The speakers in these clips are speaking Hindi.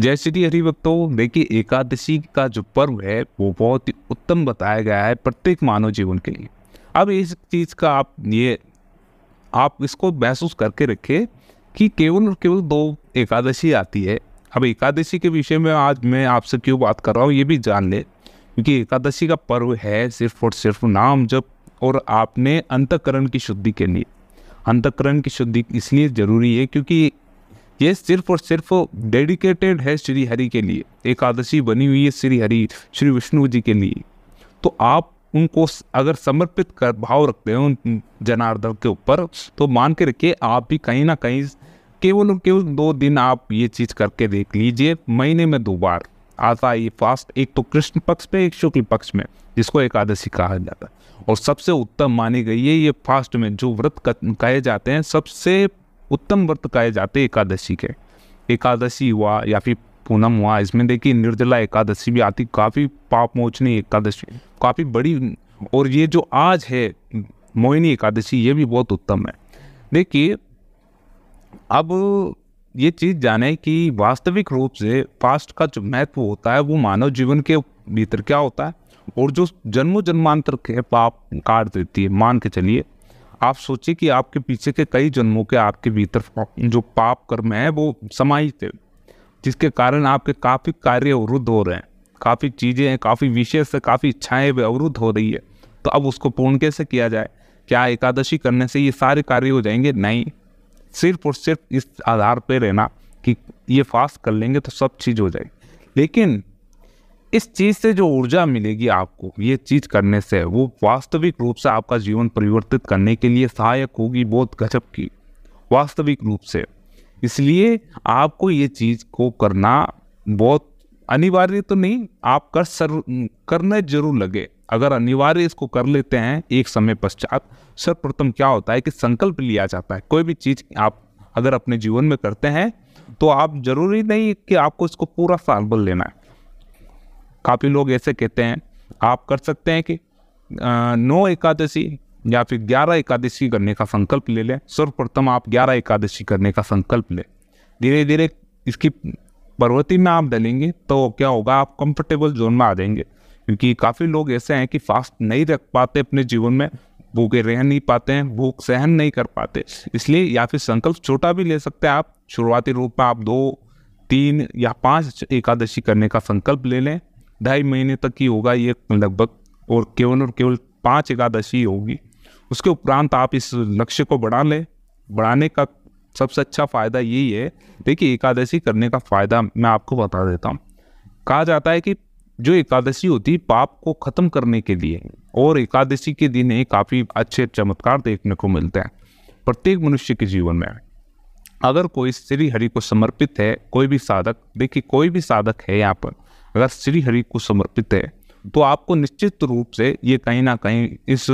जय श्री हरिभक्तो देखिए एकादशी का जो पर्व है वो बहुत ही उत्तम बताया गया है प्रत्येक मानव जीवन के लिए अब इस चीज़ का आप ये आप इसको महसूस करके रखें कि केवल और केवल दो एकादशी आती है अब एकादशी के विषय में आज मैं आपसे क्यों बात कर रहा हूँ ये भी जान ले क्योंकि एकादशी का पर्व है सिर्फ और सिर्फ नाम जब और आपने अंतकरण की शुद्धि के लिए अंतकरण की शुद्धि इसलिए ज़रूरी है क्योंकि ये सिर्फ और सिर्फ डेडिकेटेड है श्री हरि के लिए एकादशी बनी हुई है श्री हरि श्री विष्णु जी के लिए तो आप उनको अगर समर्पित कर भाव रखते हैं उन जनार्दन के ऊपर तो मान के रखिए आप भी कहीं ना कहीं केवल और केवल दो दिन आप ये चीज़ करके देख लीजिए महीने में दो बार आता ये फास्ट एक तो कृष्ण पक्ष पे एक शुक्ल पक्ष में जिसको एकादशी कहा जाता है और सबसे उत्तम मानी गई है ये फास्ट में जो व्रत कहे जाते हैं सबसे उत्तम व्रत कहे जाते एकादशी के एकादशी हुआ या फिर पूनम हुआ इसमें देखिए निर्जला एकादशी भी आती काफ़ी पाप मोचनी एकादशी काफ़ी बड़ी और ये जो आज है मोहिनी एकादशी ये भी बहुत उत्तम है देखिए अब ये चीज़ जाने कि वास्तविक रूप से फास्ट का जो महत्व होता है वो मानव जीवन के भीतर क्या होता है और जो जन्मों जन्मांतर के पाप काट देती है मान के चलिए आप सोचिए कि आपके पीछे के कई जन्मों के आपके भीतर जो पाप कर्म है वो समाहित थे जिसके कारण आपके काफ़ी कार्य अवरुद्ध हो रहे हैं काफ़ी चीज़ें हैं काफ़ी विषय से काफ़ी इच्छाएँ अवरुद्ध हो रही है तो अब उसको पूर्ण कैसे किया जाए क्या एकादशी करने से ये सारे कार्य हो जाएंगे नहीं सिर्फ और सिर्फ इस आधार पर रहना कि ये फास्ट कर लेंगे तो सब चीज़ हो जाएगी लेकिन इस चीज़ से जो ऊर्जा मिलेगी आपको ये चीज़ करने से वो वास्तविक रूप से आपका जीवन परिवर्तित करने के लिए सहायक होगी बहुत गजब की वास्तविक रूप से इसलिए आपको ये चीज़ को करना बहुत अनिवार्य तो नहीं आप कर सर करने जरूर लगे अगर अनिवार्य इसको कर लेते हैं एक समय पश्चात सर्वप्रथम क्या होता है कि संकल्प लिया जाता है कोई भी चीज़ आप अगर अपने जीवन में करते हैं तो आप जरूरी नहीं कि आपको इसको पूरा साल भर लेना है काफ़ी लोग ऐसे कहते हैं आप कर सकते हैं कि नौ एकादशी या फिर ग्यारह एकादशी करने का संकल्प ले लें सर्वप्रथम आप ग्यारह एकादशी करने का संकल्प लें धीरे धीरे इसकी प्रवृत्ति में आप डलेंगे तो क्या होगा आप कंफर्टेबल जोन में आ जाएंगे क्योंकि काफ़ी लोग ऐसे हैं कि फास्ट नहीं रख पाते अपने जीवन में भूखे रह नहीं पाते हैं भूख सहन नहीं कर पाते इसलिए या फिर संकल्प छोटा भी ले सकते हैं आप शुरुआती रूप में आप दो तीन या पाँच एकादशी करने का संकल्प ले लें ढाई महीने तक ही होगा ये लगभग और केवल और केवल पाँच एकादशी होगी उसके उपरांत आप इस लक्ष्य को बढ़ा लें बढ़ाने का सबसे अच्छा फ़ायदा यही है देखिए एकादशी करने का फ़ायदा मैं आपको बता देता हूँ कहा जाता है कि जो एकादशी होती है पाप को ख़त्म करने के लिए और एकादशी के दिन ही काफ़ी अच्छे चमत्कार देखने को मिलते हैं प्रत्येक मनुष्य के जीवन में अगर कोई श्री हरि को समर्पित है कोई भी साधक देखिए कोई भी साधक है यहाँ पर अगर श्री हरि को समर्पित है तो आपको निश्चित रूप से ये कहीं ना कहीं इस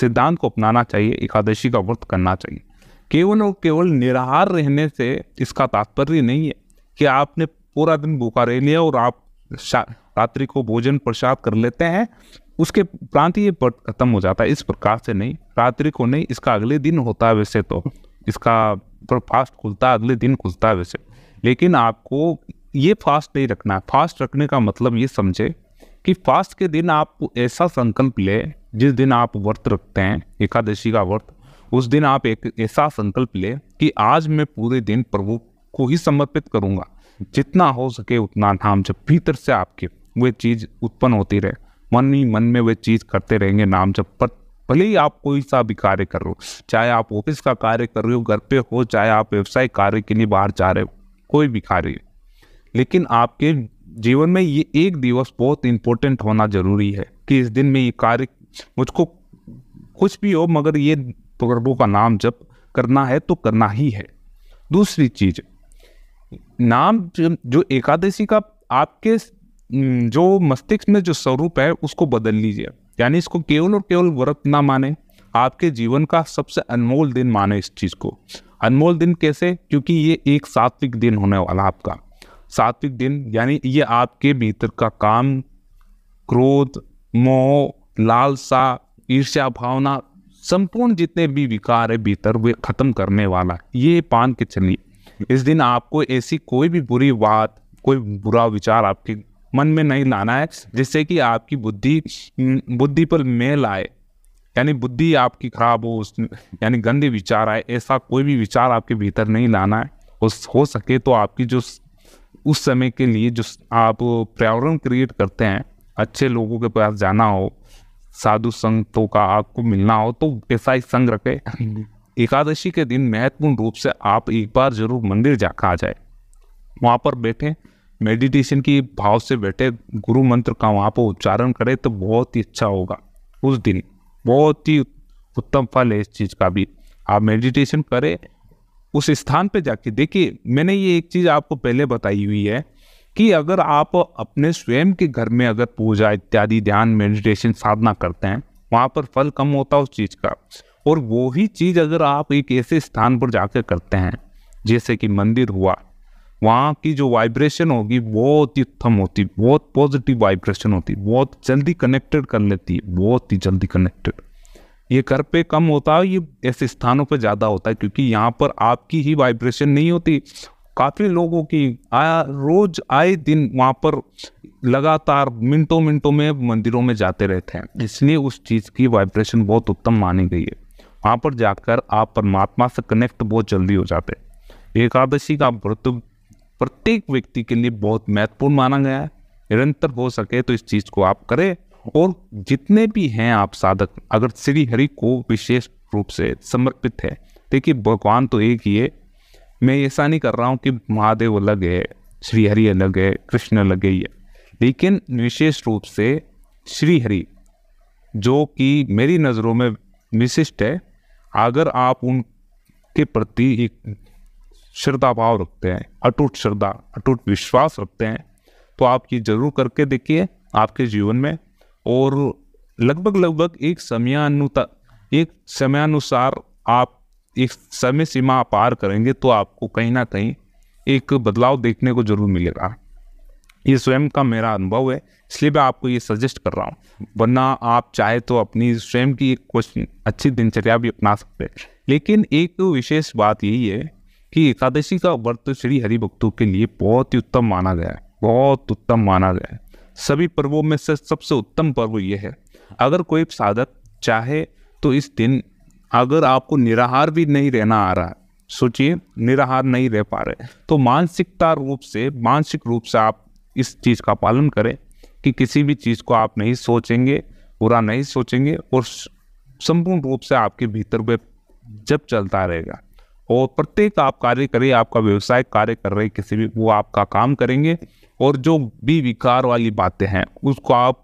सिद्धांत को अपनाना चाहिए एकादशी का व्रत करना चाहिए केवल और केवल निराहार रहने से इसका तात्पर्य नहीं है कि आपने पूरा दिन भूखा रह लिया और आप रात्रि को भोजन प्रसाद कर लेते हैं उसके प्रांत ये व्रत खत्म हो जाता है इस प्रकार से नहीं रात्रि को नहीं इसका अगले दिन होता है वैसे तो इसका फास्ट खुलता है अगले दिन खुलता है वैसे लेकिन आपको ये फास्ट नहीं रखना है फास्ट रखने का मतलब ये समझे कि फास्ट के दिन आप ऐसा संकल्प ले जिस दिन आप व्रत रखते हैं एकादशी का व्रत उस दिन आप एक ऐसा संकल्प ले कि आज मैं पूरे दिन प्रभु को ही समर्पित करूँगा जितना हो सके उतना नाम जब भीतर से आपके वह चीज़ उत्पन्न होती रहे मन ही मन में वह चीज़ करते रहेंगे नाम जब पर भले ही आप कोई सा भी कार्य कर रहे हो चाहे आप ऑफिस का कार्य कर रहे हो घर पे हो चाहे आप व्यवसाय कार्य के लिए बाहर जा रहे हो कोई भी कार्य लेकिन आपके जीवन में ये एक दिवस बहुत इम्पोर्टेंट होना जरूरी है कि इस दिन में ये कार्य मुझको कुछ भी हो मगर ये प्रभु का नाम जब करना है तो करना ही है दूसरी चीज नाम जो एकादशी का आपके जो मस्तिष्क में जो स्वरूप है उसको बदल लीजिए यानी इसको केवल और केवल व्रत ना माने आपके जीवन का सबसे अनमोल दिन माने इस चीज़ को अनमोल दिन कैसे क्योंकि ये एक सात्विक दिन होने वाला आपका सात्विक दिन यानी ये आपके भीतर का काम क्रोध मोह लालसा ईर्ष्या भावना संपूर्ण जितने भी विकार है भीतर वे खत्म करने वाला ये पान के चलिए इस दिन आपको ऐसी कोई भी बुरी बात कोई बुरा विचार आपके मन में नहीं लाना है जिससे कि आपकी बुद्धि बुद्धि पर मेल आए यानी बुद्धि आपकी खराब हो उसमें यानी गंदे विचार आए ऐसा कोई भी विचार आपके भीतर नहीं लाना है उस हो सके तो आपकी जो उस समय के लिए जो आप पर्यावरण क्रिएट करते हैं अच्छे लोगों के पास जाना हो साधु संतों का आपको मिलना हो तो ऐसा ही संग रखे हम्म। एकादशी के दिन महत्वपूर्ण रूप से आप एक बार जरूर मंदिर जाकर आ जाए वहाँ पर बैठे मेडिटेशन की भाव से बैठे गुरु मंत्र का वहाँ पर उच्चारण करें तो बहुत ही अच्छा होगा उस दिन बहुत ही उत्तम फल है इस चीज़ का भी आप मेडिटेशन करें उस स्थान पे जाके देखिए मैंने ये एक चीज़ आपको पहले बताई हुई है कि अगर आप अपने स्वयं के घर में अगर पूजा इत्यादि ध्यान मेडिटेशन साधना करते हैं वहां पर फल कम होता है उस चीज़ का और वो ही चीज़ अगर आप एक ऐसे स्थान पर जाकर करते हैं जैसे कि मंदिर हुआ वहाँ की जो वाइब्रेशन होगी बहुत ही उत्तम होती बहुत पॉजिटिव वाइब्रेशन होती बहुत जल्दी कनेक्टेड कर लेती है बहुत ही जल्दी कनेक्टेड ये कर पे कम होता है ये ऐसे स्थानों पर ज़्यादा होता है क्योंकि यहाँ पर आपकी ही वाइब्रेशन नहीं होती काफ़ी लोगों की आया रोज आए दिन वहाँ पर लगातार मिनटों मिनटों में मंदिरों में जाते रहते हैं इसलिए उस चीज़ की वाइब्रेशन बहुत उत्तम मानी गई है वहाँ पर जाकर आप परमात्मा से कनेक्ट बहुत जल्दी हो जाते हैं एकादशी का व्रत प्रत्येक व्यक्ति के लिए बहुत महत्वपूर्ण माना गया है निरंतर हो सके तो इस चीज़ को आप करें और जितने भी हैं आप साधक अगर श्री हरि को विशेष रूप से समर्पित है देखिए भगवान तो एक ही है मैं ऐसा नहीं कर रहा हूँ कि महादेव अलग है श्री हरि अलग है कृष्ण अलग है लेकिन विशेष रूप से श्री हरि जो कि मेरी नज़रों में विशिष्ट है अगर आप उनके प्रति एक श्रद्धा भाव रखते हैं अटूट श्रद्धा अटूट विश्वास रखते हैं तो आप ये ज़रूर करके देखिए आपके जीवन में और लगभग लगभग एक समयानुता एक समयानुसार आप एक समय सीमा पार करेंगे तो आपको कहीं ना कहीं एक बदलाव देखने को जरूर मिलेगा ये स्वयं का मेरा अनुभव है इसलिए मैं आपको ये सजेस्ट कर रहा हूँ वरना आप चाहे तो अपनी स्वयं की एक क्वेश्चन अच्छी दिनचर्या भी अपना सकते हैं लेकिन एक विशेष बात यही है कि एकादशी का व्रत श्री हरिभक्तों के लिए बहुत ही उत्तम माना गया है बहुत उत्तम माना गया है सभी पर्वों में से सबसे उत्तम पर्व यह है अगर कोई साधक चाहे तो इस दिन अगर आपको निराहार भी नहीं रहना आ रहा सोचिए निराहार नहीं रह पा रहे तो मानसिकता रूप से मानसिक रूप से आप इस चीज़ का पालन करें कि किसी भी चीज़ को आप नहीं सोचेंगे पूरा नहीं सोचेंगे और संपूर्ण रूप से आपके भीतर वे जब चलता रहेगा और प्रत्येक आप कार्य करें आपका व्यवसाय कार्य कर रहे किसी भी वो आपका काम करेंगे और जो भी विकार वाली बातें हैं उसको आप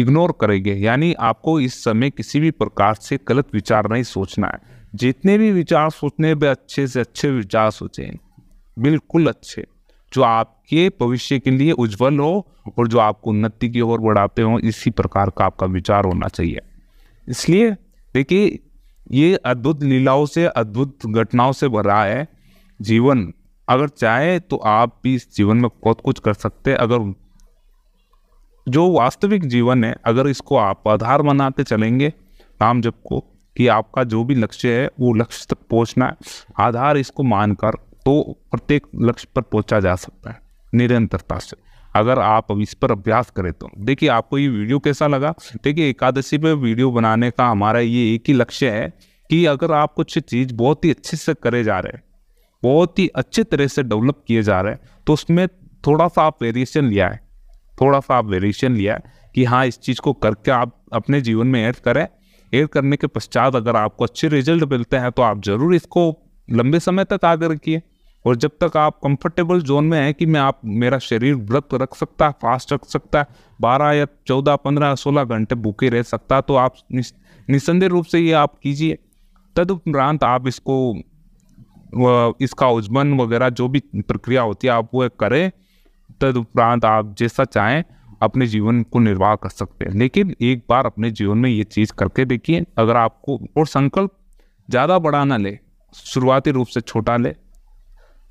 इग्नोर करेंगे यानी आपको इस समय किसी भी प्रकार से गलत विचार नहीं सोचना है जितने भी विचार सोचने पर अच्छे से अच्छे विचार सोचें बिल्कुल अच्छे जो आपके भविष्य के लिए उज्जवल हो और जो आपको उन्नति की ओर बढ़ाते हो इसी प्रकार का आपका विचार होना चाहिए इसलिए देखिए ये अद्भुत लीलाओं से अद्भुत घटनाओं से भरा है जीवन अगर चाहे तो आप भी इस जीवन में बहुत कुछ कर सकते हैं अगर जो वास्तविक जीवन है अगर इसको आप आधार बनाते चलेंगे राम जप को कि आपका जो भी लक्ष्य है वो लक्ष्य तक पहुंचना है आधार इसको मानकर तो प्रत्येक लक्ष्य पर पहुंचा जा सकता है निरंतरता से अगर आप अब इस पर अभ्यास करें तो देखिए आपको ये वीडियो कैसा लगा देखिए एकादशी पे वीडियो बनाने का हमारा ये एक ही लक्ष्य है कि अगर आप कुछ चीज़ बहुत ही अच्छे से करे जा रहे हैं बहुत ही अच्छे तरह से डेवलप किए जा रहे हैं तो उसमें थोड़ा सा आप वेरिएशन लिया है थोड़ा सा आप वेरिएशन लिया है कि हाँ इस चीज़ को करके आप अपने जीवन में ऐड करें ऐड करने के पश्चात अगर आपको अच्छे रिजल्ट मिलते हैं तो आप ज़रूर इसको लंबे समय तक आगे रखिए और जब तक आप कंफर्टेबल जोन में हैं कि मैं आप मेरा शरीर व्रत रख सकता है फास्ट रख सकता है बारह या चौदह पंद्रह सोलह घंटे भूखे रह सकता है तो आप निस्संदेह रूप से ये आप कीजिए तदुपरांत आप इसको इसका उज्जवन वगैरह जो भी प्रक्रिया होती है आप वो करें तदुपरांत आप जैसा चाहें अपने जीवन को निर्वाह कर सकते हैं लेकिन एक बार अपने जीवन में ये चीज़ करके देखिए अगर आपको और संकल्प ज़्यादा बड़ा ना ले शुरुआती रूप से छोटा ले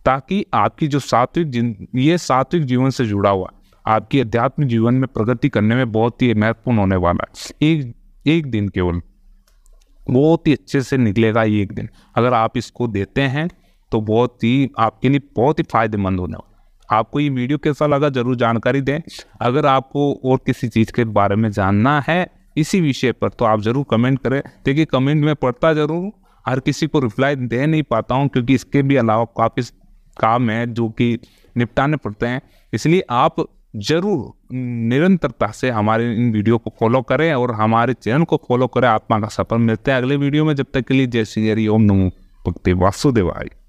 ताकि आपकी जो सात्विक जिन ये सात्विक जीवन से जुड़ा हुआ आपकी अध्यात्मिक जीवन में प्रगति करने में बहुत ही महत्वपूर्ण होने वाला है एक एक दिन केवल बहुत ही अच्छे से निकलेगा ये एक दिन अगर आप इसको देते हैं तो बहुत ही आपके लिए बहुत ही फायदेमंद होने वाला आपको ये वीडियो कैसा लगा जरूर जानकारी दें अगर आपको और किसी चीज़ के बारे में जानना है इसी विषय पर तो आप ज़रूर कमेंट करें देखिए कमेंट में पढ़ता ज़रूर हर किसी को रिप्लाई दे नहीं पाता हूँ क्योंकि इसके भी अलावा काफ़ी काम है जो कि निपटाने पड़ते हैं इसलिए आप जरूर निरंतरता से हमारे इन वीडियो को फॉलो करें और हमारे चैनल को फॉलो करें आत्मा का सफर मिलते हैं अगले वीडियो में जब तक के लिए जय श्री हरि ओम नमो भक्ति वासुदेवाय